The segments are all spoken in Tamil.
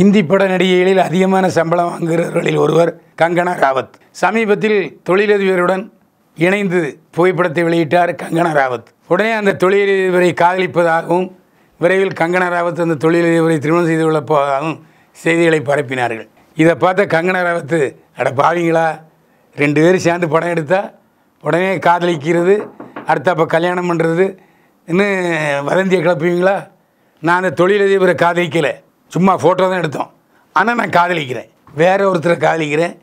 இந்தி பட நடிகைகளில் அதிகமான சம்பளம் வாங்குகிறவர்களில் ஒருவர் கங்கனா ராவத் சமீபத்தில் தொழிலதிபருடன் இணைந்து புகைப்படத்தை வெளியிட்டார் கங்கனா ராவத் உடனே அந்த தொழிலதிபரை காதலிப்பதாகவும் விரைவில் கங்கனா ராவத் அந்த தொழிலதிபரை திருமணம் செய்து கொள்ளப் போவதாகவும் செய்திகளை பரப்பினார்கள் இதை பார்த்த கங்கனா ராவத்து அட பாவீங்களா ரெண்டு பேரும் சேர்ந்து படம் எடுத்தால் உடனே காதலிக்கிறது அடுத்த அப்போ கல்யாணம் பண்ணுறது இன்னும் வதந்தியை கிளப்புவீங்களா நான் அந்த தொழிலதிபரை காதலிக்கலை சும்மா ஃபோட்டோ தான் எடுத்தோம் ஆனால் நான் காதலிக்கிறேன் வேறு ஒருத்தரை காதலிக்கிறேன்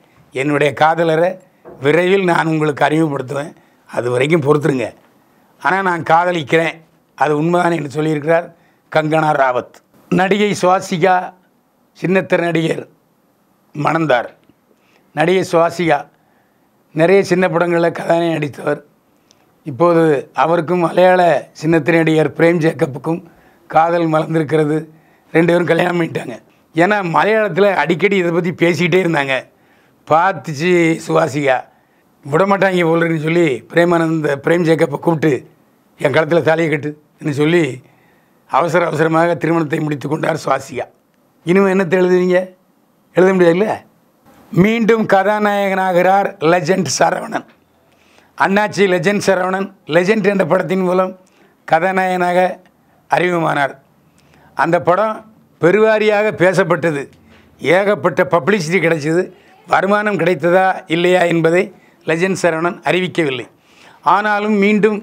என்னுடைய காதலரை விரைவில் நான் உங்களுக்கு அறிமுகப்படுத்துவேன் அது வரைக்கும் பொறுத்துருங்க ஆனால் நான் காதலிக்கிறேன் அது உண்மைதான் என்று சொல்லியிருக்கிறார் கங்கனா ராவத் நடிகை சுவாசிகா சின்னத்திர நடிகர் மணந்தார் நடிகை சுவாசிகா நிறைய சின்ன படங்களில் கதானே நடித்தவர் இப்போது அவருக்கும் மலையாள சின்னத்திர நடிகர் பிரேம் ஜேக்கப்புக்கும் காதல் மலர்ந்திருக்கிறது ரெண்டு பேரும் கல்யாணம் பண்ணிட்டாங்க ஏன்னா மலையாளத்தில் அடிக்கடி இதை பற்றி பேசிக்கிட்டே இருந்தாங்க பார்த்துச்சு சுவாசிகா விடமாட்டாங்க போலருன்னு சொல்லி பிரேமானந்த பிரேம் ஜேக்கப்பை கூப்பிட்டு என் களத்தில் தாலியை கட்டுன்னு சொல்லி அவசர அவசரமாக திருமணத்தை முடித்து கொண்டார் சுவாசிகா இனிமேல் என்னத்தை எழுதுவீங்க எழுத முடியாதுல்ல மீண்டும் கதாநாயகனாகிறார் லெஜெண்ட் சரவணன் அண்ணாச்சி லெஜெண்ட் சரவணன் லெஜெண்ட் என்ற படத்தின் மூலம் கதாநாயகனாக அறிமுகமானார் அந்த படம் பெருவாரியாக பேசப்பட்டது ஏகப்பட்ட பப்ளிசிட்டி கிடைச்சது வருமானம் கிடைத்ததா இல்லையா என்பதை லெஜண்ட் சரவணன் அறிவிக்கவில்லை ஆனாலும் மீண்டும்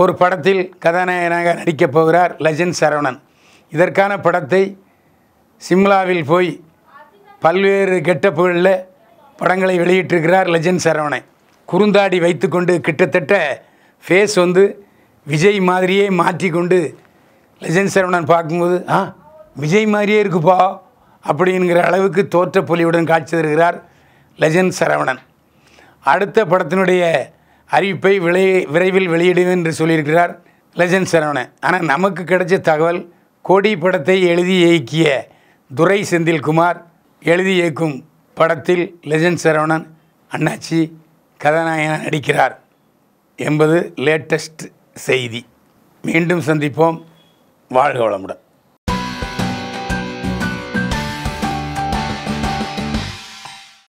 ஒரு படத்தில் கதாநாயகனாக நடிக்கப் போகிறார் லெஜண்ட் சரவணன் இதற்கான படத்தை சிம்லாவில் போய் பல்வேறு கெட்டப்புகளில் படங்களை வெளியிட்டிருக்கிறார் லெஜண்ட் சரவணன் குறுந்தாடி வைத்துக்கொண்டு கிட்டத்தட்ட ஃபேஸ் வந்து விஜய் மாதிரியே மாற்றிக்கொண்டு லெஜன் சரவணன் பார்க்கும்போது ஆ விஜய் மாதிரியே இருக்குப்பா அப்படிங்கிற அளவுக்கு தோற்ற பொலிவுடன் காட்சி தருகிறார் லெஜன் சரவணன் அடுத்த படத்தினுடைய அறிவிப்பை விளை விரைவில் வெளியிடுவேன் என்று சொல்லியிருக்கிறார் லெஜன் சரவணன் ஆனால் நமக்கு கிடைச்ச தகவல் கோடி படத்தை எழுதி இயக்கிய துரை செந்தில்குமார் எழுதி இயக்கும் படத்தில் லெஜன் சரவணன் அண்ணாச்சி கதாநாயகன் நடிக்கிறார் என்பது லேட்டஸ்ட் செய்தி மீண்டும் சந்திப்போம் வாழ்க வளமுடன்